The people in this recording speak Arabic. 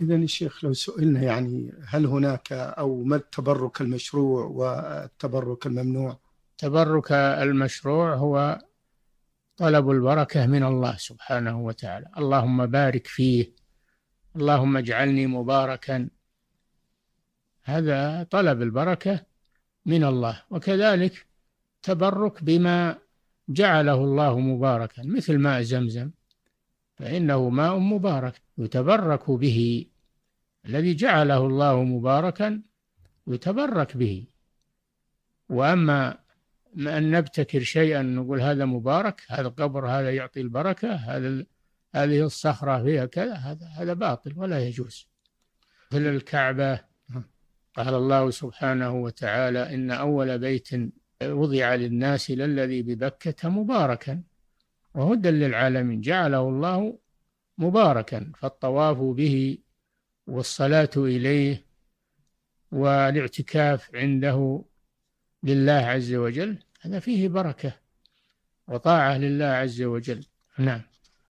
إذا الشيخ لو سئلنا يعني هل هناك أو ما التبرك المشروع والتبرك الممنوع؟ التبرك المشروع هو طلب البركة من الله سبحانه وتعالى اللهم بارك فيه اللهم اجعلني مباركا هذا طلب البركة من الله وكذلك تبرك بما جعله الله مباركا مثل ماء زمزم فإنه ماء مبارك يتبرك به الذي جعله الله مباركا يتبرك به وأما أن نبتكر شيئا نقول هذا مبارك هذا قبر هذا يعطي البركة هذا هذه الصخرة فيها كذا هذا هذا باطل ولا يجوز مثل الكعبة قال الله سبحانه وتعالى إن أول بيت وضع للناس للذي ببكة مباركا وهدى للعالمين جعله الله مباركا فالطواف به والصلاة إليه والاعتكاف عنده لله عز وجل هذا فيه بركة وطاعة لله عز وجل نعم